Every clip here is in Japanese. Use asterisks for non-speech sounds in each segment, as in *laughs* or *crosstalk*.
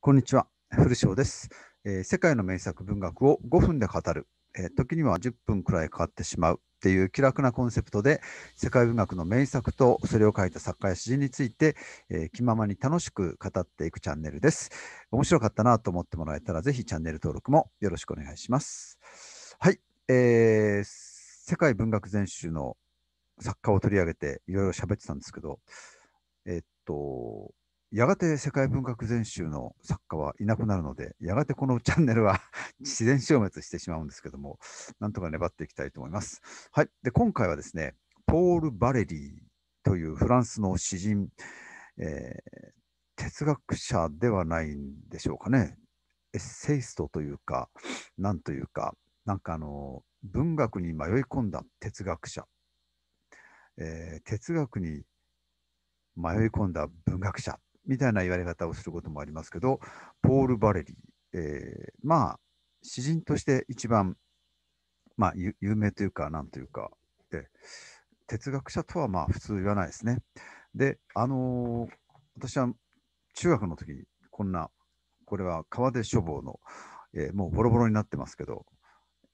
こんにちは、古翔です、えー、世界の名作文学を5分で語る、えー、時には10分くらいかかってしまうっていう気楽なコンセプトで、世界文学の名作とそれを書いた作家や詩人について、えー、気ままに楽しく語っていくチャンネルです。面白かったなと思ってもらえたら、ぜひチャンネル登録もよろしくお願いします。はい、えー、世界文学全集の作家を取り上げていろいろ喋ってたんですけど、えー、っと、やがて世界文学全集の作家はいなくなるので、やがてこのチャンネルは自然消滅してしまうんですけども、なんとか粘っていきたいと思います。はい。で、今回はですね、ポール・バレリーというフランスの詩人、えー、哲学者ではないんでしょうかね。エッセイストというか、なんというか、なんかあの、文学に迷い込んだ哲学者、えー、哲学に迷い込んだ文学者みたいな言われ方をすることもありますけど、ポール・バレリー、えー、まあ、詩人として一番、まあ、有名というか、なんというか、で哲学者とはまあ普通言わないですね。で、あのー、私は中学の時にこんな、これは川出書房の、えー、もうボロボロになってますけど、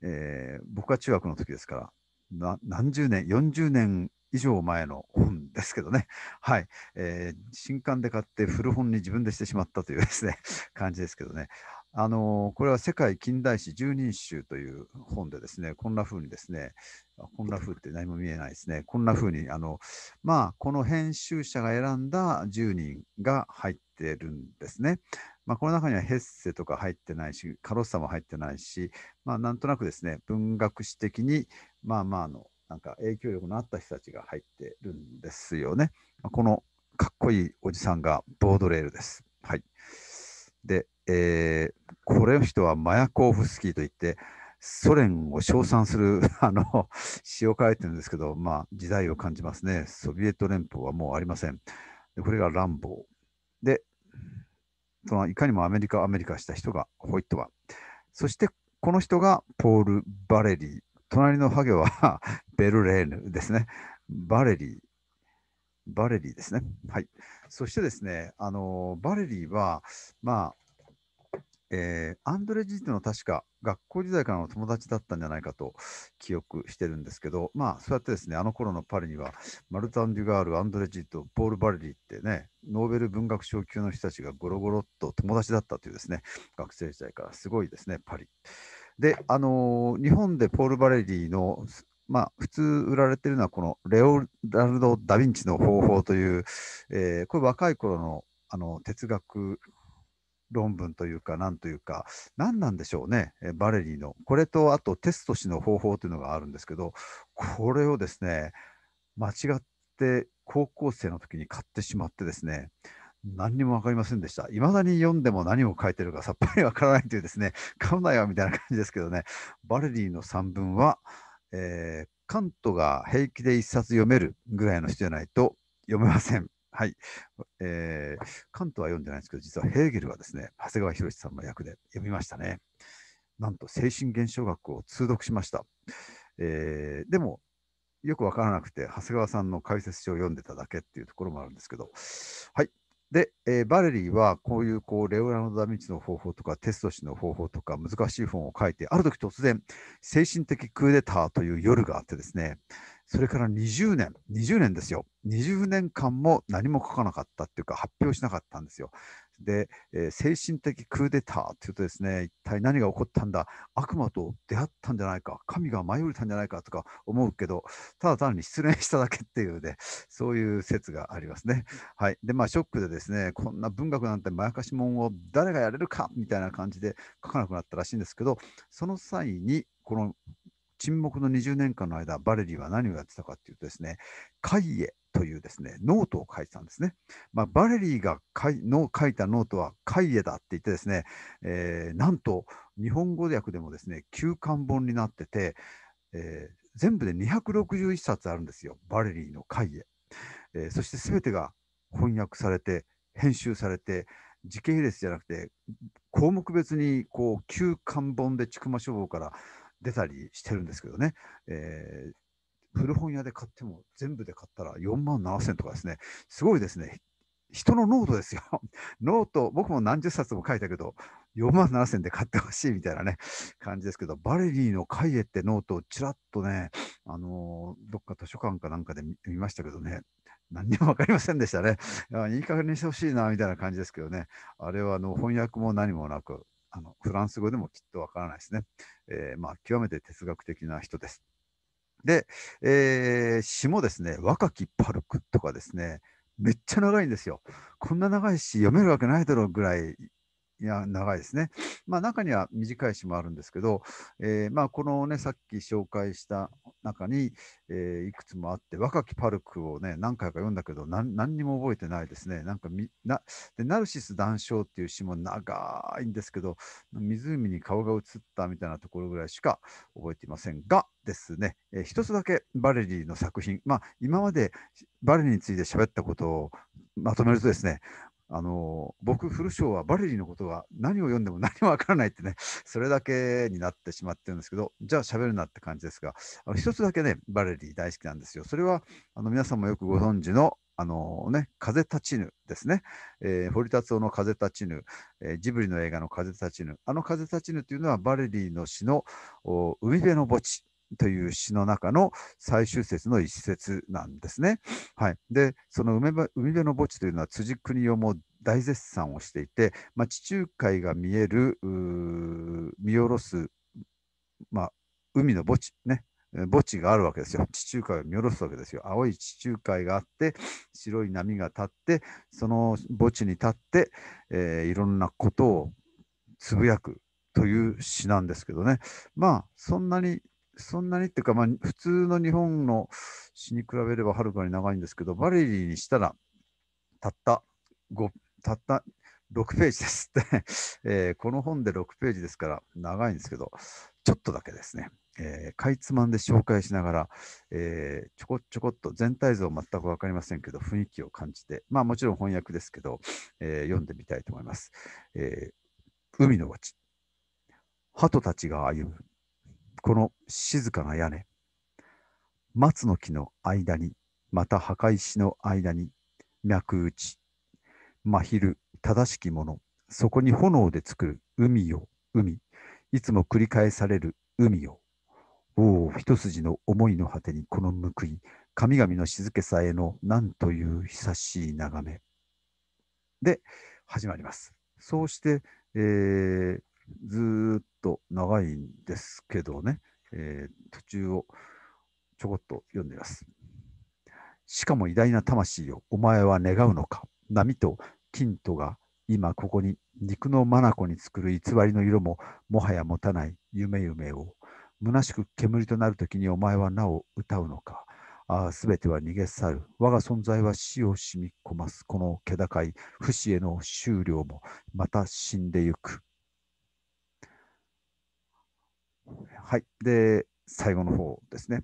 えー、僕は中学の時ですから、何十年、40年以上前の本ですけどね、はい、えー、新刊で買って古本に自分でしてしまったというですね、*laughs* 感じですけどね。あのこれは「世界近代史十人集」という本でですねこんな風にですねこんな風って何も見えないですねこんな風にあのまあこの編集者が選んだ10人が入ってるんですね。まあ、この中にはヘッセとか入ってないしカロッサも入ってないし、まあ、なんとなくですね文学史的にまあまあのなんか影響力のあった人たちが入ってるんですよね。このかっこいいおじさんがボードレールです。はい。で、えー、これの人はマヤコーフスキーといって、ソ連を称賛する *laughs* あの詩を書いてるんですけど、まあ、時代を感じますね。ソビエト連邦はもうありません。でこれが乱暴。で、そのいかにもアメリカアメリカした人がホイットマン。そしてこの人がポール・バレリー。隣のハゲは *laughs* ベルレーヌですね。バレリー。バレリーですね。はい。そしてですね、あのバレリーは、まあ、えー、アンドレ・ジーテの確か学校時代からの友達だったんじゃないかと記憶してるんですけど、まあ、そうやってですね、あの頃のパリには、マルタン・デュガール、アンドレ・ジーテ、ポール・バレリーってね、ノーベル文学賞級の人たちがゴロゴロっと友達だったというですね、学生時代からすごいですね、パリ。で、あのー、日本でポール・バレリーのまあ、普通売られてるのはこのレオラルド・ダ・ヴィンチの方法という、えー、これ若い頃のあの哲学論文というか何というか何なんでしょうねバレリーのこれとあとテスト氏の方法というのがあるんですけどこれをですね間違って高校生の時に買ってしまってですね何にも分かりませんでした。いまだに読んでも何を書いてるかさっぱりわからないというですね、買うなよみたいな感じですけどね、バレリーの3文は、えー、カントが平気で一冊読めるぐらいの人じゃないと読めません。はい。えー、カントは読んでないんですけど、実はヘーゲルはですね、長谷川博さんの役で読みましたね。なんと精神現象学を通読しました。えー、でも、よくわからなくて、長谷川さんの解説書を読んでただけっていうところもあるんですけど、はい。で、えー、バレリーはこういうこうレオラノ・ダ・ヴィンチの方法とかテスト氏の方法とか難しい本を書いてある時突然精神的クーデターという夜があってですねそれから20年20年ですよ20年間も何も書かなかったっていうか発表しなかったんですよで、えー、精神的クーデターというとですね、一体何が起こったんだ、悪魔と出会ったんじゃないか、神が舞い降りたんじゃないかとか思うけど、ただ単に失恋しただけっていうね、そういう説がありますね。はい。で、まあ、ショックでですね、こんな文学なんてまやかしもんを誰がやれるかみたいな感じで書かなくなったらしいんですけど、その際に、この沈黙の20年間の間、バレリーは何をやってたかっていうとですね、会へというですね、ノートを書いてたんですね。まあ、バレリーが書いの書いたノートは海江だって言ってですね、えー、なんと日本語訳でもですね、9巻本になってて、えー、全部で261冊あるんですよ、バレリーの会へ。えー、そして全てが翻訳されて、編集されて、時系列じゃなくて、項目別にこう9巻本で千曲書房から出たりしてるんですけどね、えー、古本屋で買っても全部で買ったら4万7千とかですね、すごいですね。人のノートですよ。*laughs* ノート、僕も何十冊も書いたけど、4万7千で買ってほしいみたいなね、感じですけど、バレリーのカイエってノートをちらっとね、あのー、どっか図書館かなんかで見ましたけどね、何にも分かりませんでしたね。いい加減にしてほしいな、みたいな感じですけどね、あれはあの翻訳も何もなく、あのフランス語でもきっとわからないですね。えー、まあ、極めて哲学的な人です。で、えー、詩もですね、若きパルクとかですね、めっちゃ長いんですよ。こんな長い詩読めるわけないだろうぐらいや長いですね。*sniffs* まあ、中には短い詩もあるんですけど、えー、まあ、このね、さっき紹介した中に、えー、いくつもあって、若きパルクをね、何回か読んだけど、何にも覚えてないですね。なんかみなで、ナルシス談笑っていう詩も長いんですけど、湖に顔が映ったみたいなところぐらいしか覚えていませんが、ですね、えー、一つだけバレリーの作品、まあ、今までバレリーについて喋ったことをまとめるとですね、あの僕、古章はバレリーのことは何を読んでも何もわからないってね、*laughs* それだけになってしまってるんですけど、じゃあ喋るなって感じですが、あの一つだけね、バレリー大好きなんですよ。それはあの皆さんもよくご存知の、あのね、風立ちぬですね。えー、堀達夫の風立ちぬ、えー、ジブリの映画の風立ちぬ。あの風立ちぬというのはバレリーの詩の海辺の墓地という詩の中の最終節の一節なんですね。はい、でその海辺の墓地というのは辻国をも大絶賛をしていて、まあ、地中海が見える見下ろす、まあ、海の墓地ね墓地があるわけですよ。地中海を見下ろすわけですよ。青い地中海があって、白い波が立って、その墓地に立って、えー、いろんなことをつぶやくという詩なんですけどね。まあ、そんなにそんなにっていうか、まあ、普通の日本の詩に比べればはるかに長いんですけど、バレリーにしたら、たった五たった6ページですって *laughs* えー、この本で6ページですから長いんですけど、ちょっとだけですね、えー、かいつまんで紹介しながら、えー、ちょこちょこっと全体像全く分かりませんけど、雰囲気を感じて、まあもちろん翻訳ですけど、え読んでみたいと思います。え海の街、鳩たちが歩むこの静かな屋根、松の木の間に、また墓石の間に、脈打ち、真昼、正しきもの、そこに炎で作る海よ、海、いつも繰り返される海よ。おお、一筋の思いの果てにこの報い、神々の静けさへのなんという久しい眺め。で、始まります。そうして、えー、ずっと長いんですけどね、えー、途中をちょこっと読んでます。しかも偉大な魂をお前は願うのか。波と金とが今ここに肉の眼に作る偽りの色ももはや持たない夢夢を。虚しく煙となる時にお前はなお歌うのか。ああ、すべては逃げ去る。我が存在は死を染み込ます。この気高い不死への終了もまた死んでゆく。はい。で、最後の方ですね。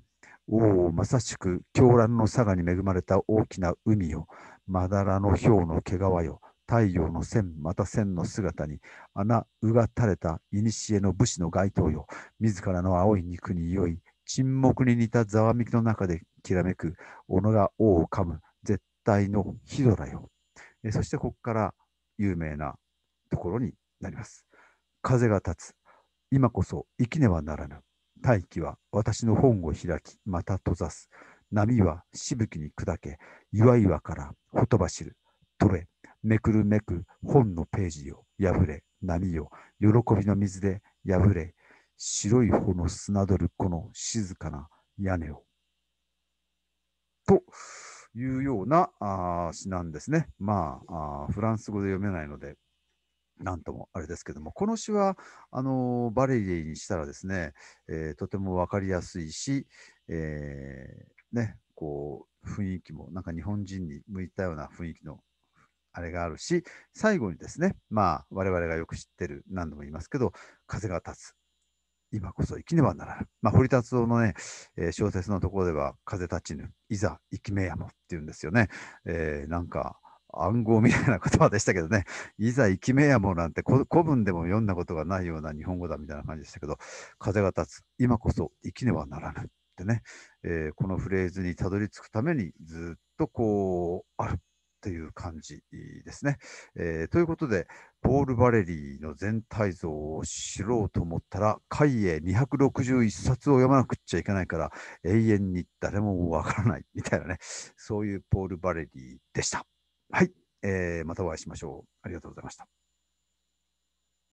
おお、まさしく狂乱の佐賀に恵まれた大きな海よ、まだらの氷の毛皮よ、太陽の線、また線の姿に、穴、うがたれた古の武士の街灯よ、自らの青い肉に酔い、沈黙に似たざわめきの中できらめく、己が王を噛む、絶対のヒドラよ。えそしてここから有名なところになります。風が立つ、今こそ生きねばならぬ。大気は私の本を開き、また閉ざす。波はしぶきに砕け、岩岩からほとばしる。飛べ、めくるめく本のページを破れ、波を喜びの水で破れ、白い穂の砂どるこの静かな屋根を。というような詩なんですね。まあ、あフランス語で読めないので、なんともあれですけども、この詩はあのバレリーにしたらですね、えー、とても分かりやすいし、えー、ね、こう雰囲気もなんか日本人に向いたような雰囲気のあれがあるし、最後にですね、まあ我々がよく知ってる、何度も言いますけど、風が立つ。今こそ生きねばならぬ。まあ、堀達夫のね、えー、小説のところでは、風立ちぬ、いざ生き目やもっていうんですよね。えー、なんか、暗号みたいな言葉でしたけどね、*laughs* いざ生き目やもなんて古文でも読んだことがないような日本語だみたいな感じでしたけど、風が立つ、今こそ生きねばならぬってね、えー、このフレーズにたどり着くためにずっとこう、あるという感じですね。えー、ということで、ポール・バレリーの全体像を知ろうと思ったら、海へ261冊を読まなくっちゃいけないから、永遠に誰もわからないみたいなね、そういうポール・バレリーでした。はい、えー、またお会いしましょう。ありがとうございました。